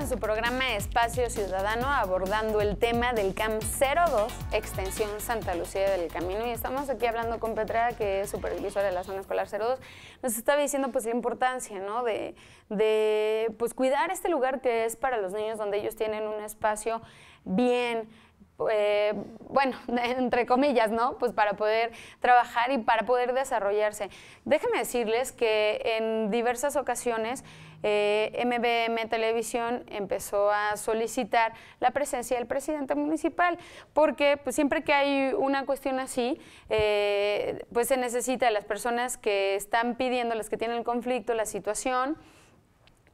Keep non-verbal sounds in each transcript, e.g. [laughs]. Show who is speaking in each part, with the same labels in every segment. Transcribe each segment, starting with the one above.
Speaker 1: en su programa Espacio Ciudadano abordando el tema del CAM 02, extensión Santa Lucía del Camino. Y estamos aquí hablando con Petra, que es supervisora de la zona escolar 02. Nos estaba diciendo pues la importancia ¿no? de, pues, cuidar este lugar que es para los niños, donde ellos tienen un espacio bien eh, bueno, [laughs] entre comillas, ¿no? Pues para poder trabajar y para poder desarrollarse. Déjenme decirles que en diversas ocasiones MBM eh, Televisión empezó a solicitar la presencia del presidente municipal, porque pues, siempre que hay una cuestión así, eh, pues se necesita a las personas que están pidiendo, las que tienen el conflicto, la situación,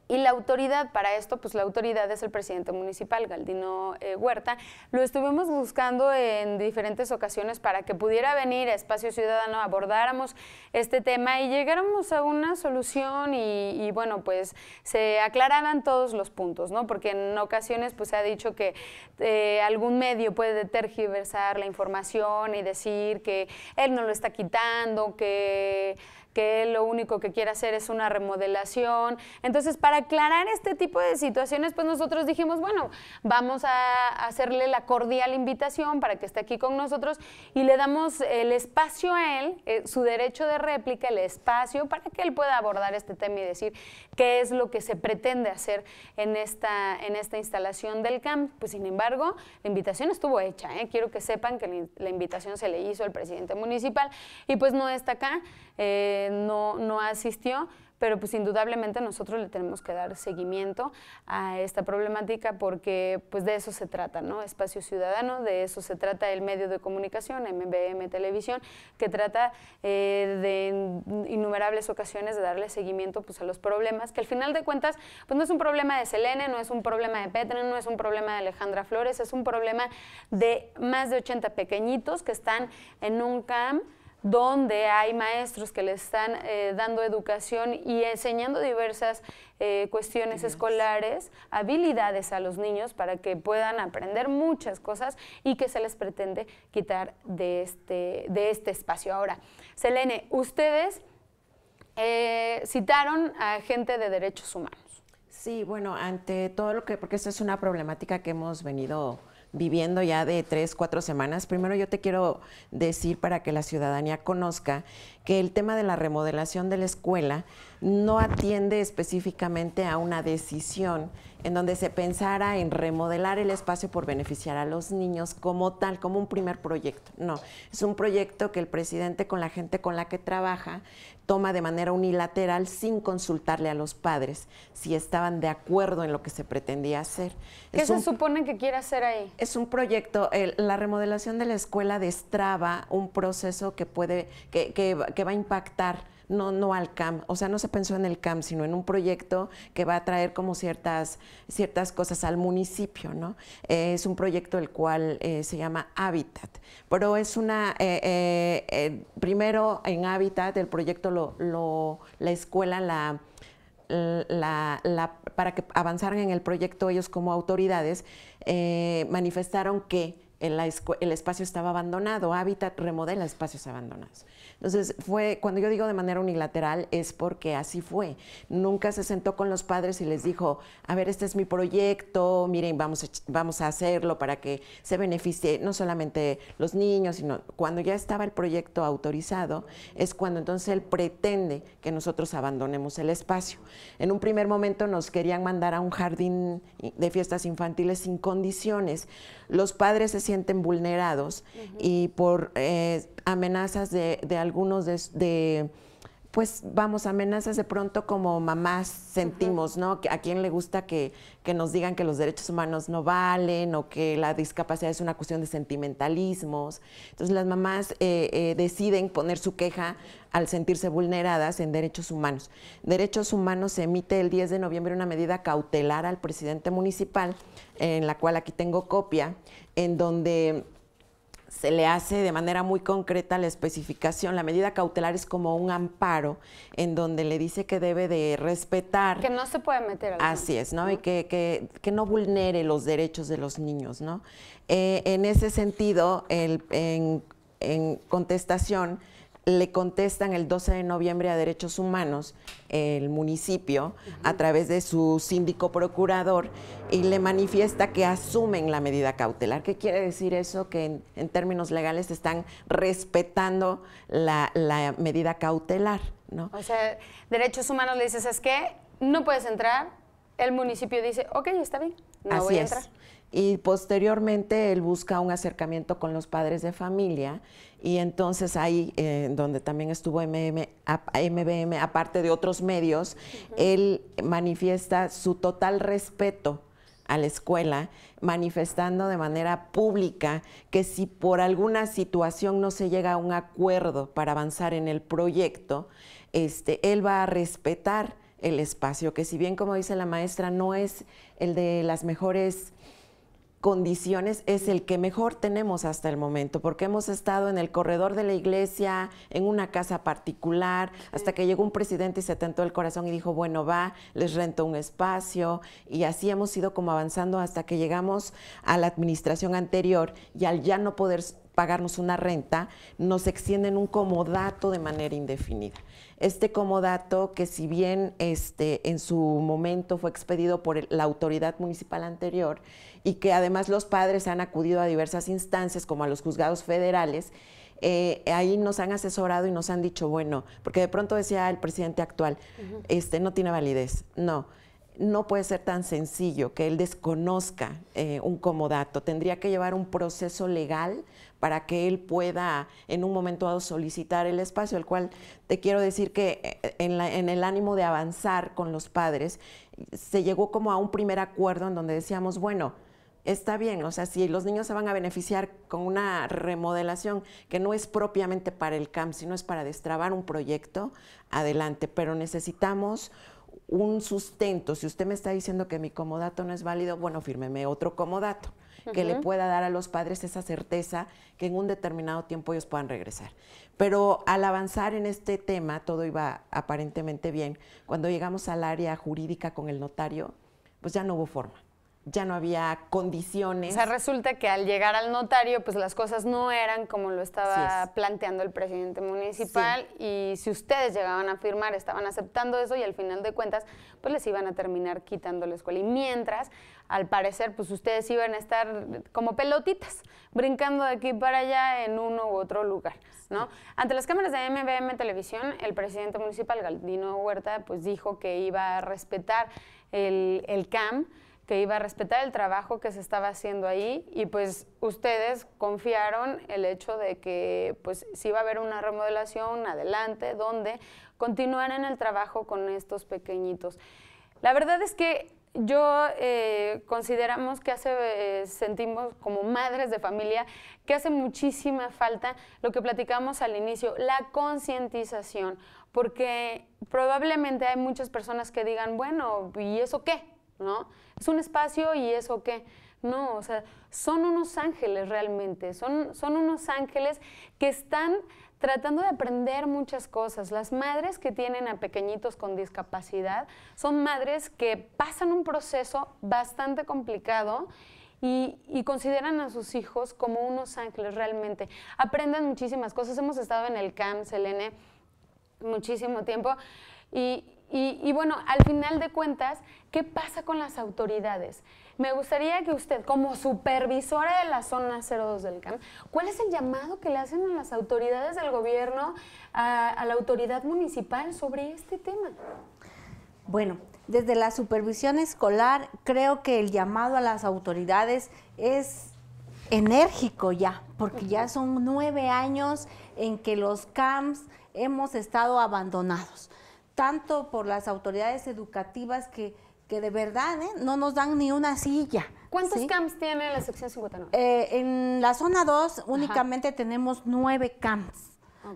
Speaker 1: y la autoridad para esto, pues la autoridad es el presidente municipal, Galdino eh, Huerta. Lo estuvimos buscando en diferentes ocasiones para que pudiera venir a Espacio Ciudadano, abordáramos este tema y llegáramos a una solución y, bueno, pues se aclaraban todos los puntos, ¿no? Porque en ocasiones pues se ha dicho que eh, algún medio puede tergiversar la información y decir que él no lo está quitando, que que lo único que quiere hacer es una remodelación. Entonces, para aclarar este tipo de situaciones, pues nosotros dijimos, bueno, vamos a hacerle la cordial invitación para que esté aquí con nosotros y le damos el espacio a él, eh, su derecho de réplica, el espacio para que él pueda abordar este tema y decir qué es lo que se pretende hacer en esta, en esta instalación del CAMP. Pues sin embargo, la invitación estuvo hecha. ¿eh? Quiero que sepan que la invitación se le hizo al presidente municipal y pues no está acá. Eh, no, asistió, pero pues indudablemente nosotros le tenemos que dar seguimiento a esta problemática porque pues de eso se trata, ¿no? Espacio Ciudadano, de eso se trata el medio de comunicación, MBM Televisión, que trata eh, de innumerables ocasiones de darle seguimiento pues a los problemas, que al final de cuentas pues no es un problema de Selene, no es un problema de Petra, no es un problema de Alejandra Flores, es un problema de más de 80 pequeñitos que están en un CAMP donde hay maestros que le están eh, dando educación y enseñando diversas eh, cuestiones escolares, habilidades a los niños para que puedan aprender muchas cosas y que se les pretende quitar de este, este espacio. Ahora, Selene, ustedes eh, citaron a gente de derechos humanos.
Speaker 2: Sí, bueno, ante todo lo que, porque esta es una problemática que hemos venido viviendo ya de tres, cuatro semanas, primero yo te quiero decir para que la ciudadanía conozca que el tema de la remodelación de la escuela no atiende específicamente a una decisión en donde se pensara en remodelar el espacio por beneficiar a los niños como tal, como un primer proyecto. No, es un proyecto que el presidente con la gente con la que trabaja toma de manera unilateral sin consultarle a los padres si estaban de acuerdo en lo que se pretendía hacer. ¿Qué se supone que quiere hacer ahí? Es un proyecto, la remodelación de la escuela destraba un proceso que puede, que, que va a impactar, no, no al CAM. O sea, no se pensó en el CAM, sino en un proyecto que va a traer como ciertas, ciertas cosas al municipio, ¿no? Eh, es un proyecto el cual eh, se llama Habitat, pero es una, eh, primero en Habitat el proyecto la escuela la... La, para que avanzaran en el proyecto ellos como autoridades, manifestaron que el, el espacio estaba abandonado, Habitat remodela espacios abandonados. Entonces, fue, cuando yo digo de manera unilateral, es porque así fue. Nunca se sentó con los padres y les dijo, a ver, este es mi proyecto, miren, vamos a, vamos a hacerlo para que se beneficie no solamente los niños, sino cuando ya estaba el proyecto autorizado, es cuando entonces él pretende que nosotros abandonemos el espacio. En un primer momento nos querían mandar a un jardín de fiestas infantiles sin condiciones. Los padres sienten vulnerados y por eh, amenazas de, algunos de pues vamos, amenazas de pronto como mamás sentimos, ¿no? ¿A quién le gusta que, nos digan que los derechos humanos no valen o que la discapacidad es una cuestión de sentimentalismos? Entonces las mamás eh, eh, deciden poner su queja al sentirse vulneradas en derechos humanos. Derechos humanos se emite el 10 de noviembre una medida cautelar al presidente municipal, en la cual aquí tengo copia, en donde se le hace de manera muy concreta la especificación. La medida cautelar es como un amparo en donde le dice que debe de respetar. Que no
Speaker 1: se puede meter al Así
Speaker 2: es, ¿no? Y que, que, no vulnere los derechos de los niños, ¿no? Eh, en ese sentido, en, en contestación, le contestan el 12 de noviembre a Derechos Humanos, el municipio, a través de su síndico procurador, y le manifiesta que asumen la medida cautelar. ¿Qué quiere decir eso? Que en, términos legales están respetando la, medida cautelar, ¿no?
Speaker 1: O sea, Derechos Humanos le dices, es que no puedes entrar, el municipio dice, ok, está bien, no voy a entrar
Speaker 2: y posteriormente él busca un acercamiento con los padres de familia y entonces ahí eh, donde también estuvo MM, MBM, aparte de otros medios, él manifiesta su total respeto a la escuela, manifestando de manera pública que si por alguna situación no se llega a un acuerdo para avanzar en el proyecto, este, él va a respetar el espacio, que si bien como dice la maestra no es el de las mejores condiciones es el que mejor tenemos hasta el momento, porque hemos estado en el corredor de la iglesia, en una casa particular, hasta que llegó un presidente y se atentó el corazón y dijo, bueno, va, les rento un espacio, y así hemos ido como avanzando hasta que llegamos a la administración anterior y al ya no poder pagarnos una renta, nos extienden un comodato de manera indefinida. Este comodato que si bien este, en su momento fue expedido por la autoridad municipal anterior y que además los padres han acudido a diversas instancias como a los juzgados federales, eh, ahí nos han asesorado y nos han dicho, bueno, porque de pronto decía el presidente actual, este no tiene validez. No, no puede ser tan sencillo que él desconozca eh, un comodato. Tendría que llevar un proceso legal para que él pueda en un momento dado solicitar el espacio, el cual te quiero decir que eh, en, el ánimo de avanzar con los padres, se llegó como a un primer acuerdo en donde decíamos, bueno, está bien, o sea, si los niños se van a beneficiar con una remodelación que no es propiamente para el CAMP, sino es para destrabar un proyecto, adelante, pero necesitamos un sustento. Si usted me está diciendo que mi comodato no es válido, bueno, fírmeme otro comodato que le pueda dar a los padres esa certeza que en un determinado tiempo ellos puedan regresar. Pero al avanzar en este tema, todo iba aparentemente bien. Cuando llegamos al área jurídica con el notario, pues ya no hubo forma ya no había condiciones. O sea,
Speaker 1: resulta que al llegar al notario, pues las cosas no eran como lo estaba planteando el presidente municipal y si ustedes llegaban a firmar, estaban aceptando eso y al final de cuentas, pues les iban a terminar quitando la escuela. Y mientras, al parecer, pues ustedes iban a estar como pelotitas, brincando de aquí para allá en uno u otro lugar, ¿no? Ante las cámaras de MVM Televisión, el presidente municipal, Galdino Huerta, pues dijo que iba a respetar el, el CAM, que iba a respetar el trabajo que se estaba haciendo ahí y pues ustedes confiaron el hecho de que pues si iba a haber una remodelación adelante donde en el trabajo con estos pequeñitos. La verdad es que yo eh, consideramos que hace, eh, sentimos como madres de familia, que hace muchísima falta lo que platicamos al inicio, la concientización, porque probablemente hay muchas personas que digan, bueno, ¿y eso qué? ¿No? Es un espacio y eso qué. No, o sea, son unos ángeles realmente, son, son unos ángeles que están tratando de aprender muchas cosas. Las madres que tienen a pequeñitos con discapacidad son madres que pasan un proceso bastante complicado y, consideran a sus hijos como unos ángeles realmente. Aprenden muchísimas cosas. Hemos estado en el CAM, Selene, muchísimo tiempo. y bueno, al final de cuentas, ¿qué pasa con las autoridades? Me gustaría que usted, como supervisora de la zona 02 del CAM, ¿cuál es el llamado que le hacen a las autoridades del gobierno, a, a la autoridad municipal sobre este tema? Bueno, desde
Speaker 3: la supervisión escolar creo que el llamado a las autoridades es enérgico ya, porque ya son nueve años en que los camps hemos estado abandonados, tanto por las autoridades educativas que que de verdad ¿eh? no nos dan ni una silla. ¿Cuántos camps tiene la sección 59? Eh, en la zona 2 únicamente tenemos nueve camps.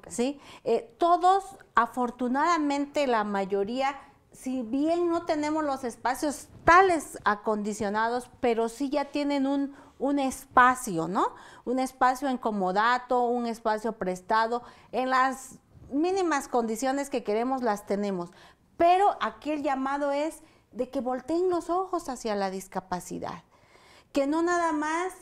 Speaker 3: ¿sí? Eh, todos, afortunadamente, la mayoría, si bien no tenemos los espacios tales acondicionados, pero sí ya tienen un, un espacio, ¿no? Un espacio en comodato, un espacio prestado. En las mínimas condiciones que queremos las tenemos. Pero aquí el llamado es de que volteen los ojos hacia la discapacidad, que no nada más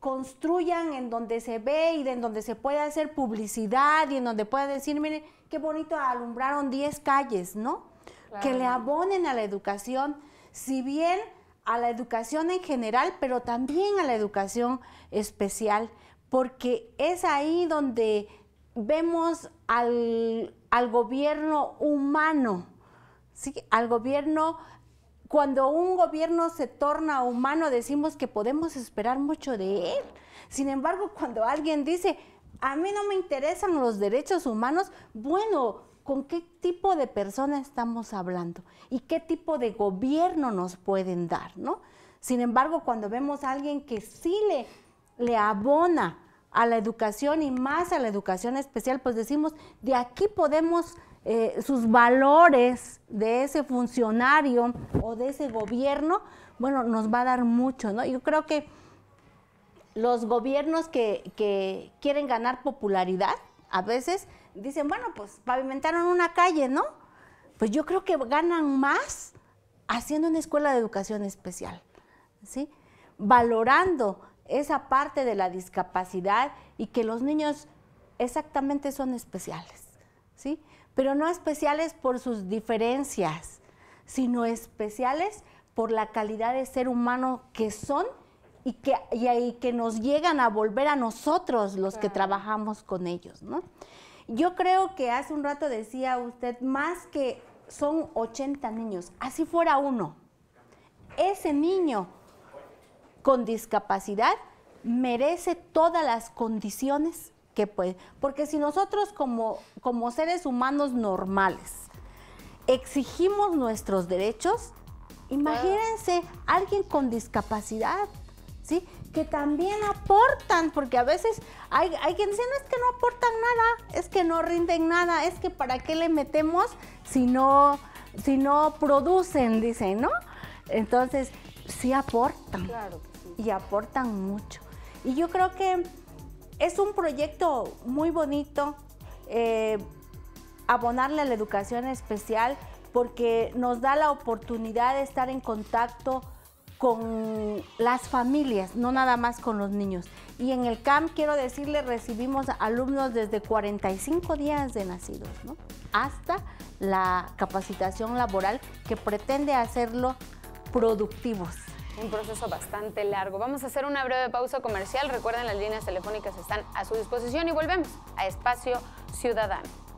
Speaker 3: construyan en donde se ve y en donde se puede hacer publicidad y en donde pueda decir, miren, qué bonito alumbraron 10 calles, ¿no? Que le abonen a la educación, si bien a la educación en general, pero también a la educación especial, porque es ahí donde vemos al, al gobierno humano, ¿sí? al gobierno cuando un gobierno se torna humano decimos que podemos esperar mucho de él. Sin embargo, cuando alguien dice, a mí no me interesan los derechos humanos, bueno, ¿con qué tipo de persona estamos hablando? ¿Y qué tipo de gobierno nos pueden dar? ¿no? Sin embargo, cuando vemos a alguien que sí le, le abona a la educación y más a la educación especial, pues decimos, de aquí podemos eh, sus valores de ese funcionario o de ese gobierno, bueno, nos va a dar mucho, ¿no? Yo creo que los gobiernos que, que quieren ganar popularidad, a veces dicen, bueno, pues pavimentaron una calle, ¿no? Pues yo creo que ganan más haciendo una escuela de educación especial, ¿sí? Valorando esa parte de la discapacidad y que los niños exactamente son especiales, ¿sí? pero no especiales por sus diferencias, sino especiales por la calidad de ser humano que son y que, que nos llegan a volver a nosotros los que trabajamos con ellos, ¿no? Yo creo que hace un rato decía usted, más que son 80 niños, así fuera uno, ese niño con discapacidad merece todas las condiciones porque si nosotros como, como seres humanos normales exigimos nuestros derechos, imagínense alguien con discapacidad, ¿sí? Que también aportan, porque a veces hay, hay quien dice, no, es que no aportan nada, es que no rinden nada, es que para qué le metemos si no, si no producen, dicen, ¿no? Entonces, sí aportan. Y aportan mucho. Y yo creo que es un proyecto muy bonito eh, abonarle a la educación especial porque nos da la oportunidad de estar en contacto con las familias, no nada más con los niños. Y en el CAMP, quiero decirle, recibimos alumnos desde 45 días de nacidos, hasta la capacitación laboral que pretende hacerlo productivos
Speaker 1: un proceso bastante largo. Vamos a hacer una breve pausa comercial. Recuerden, las líneas telefónicas están a su disposición y volvemos a Espacio Ciudadano.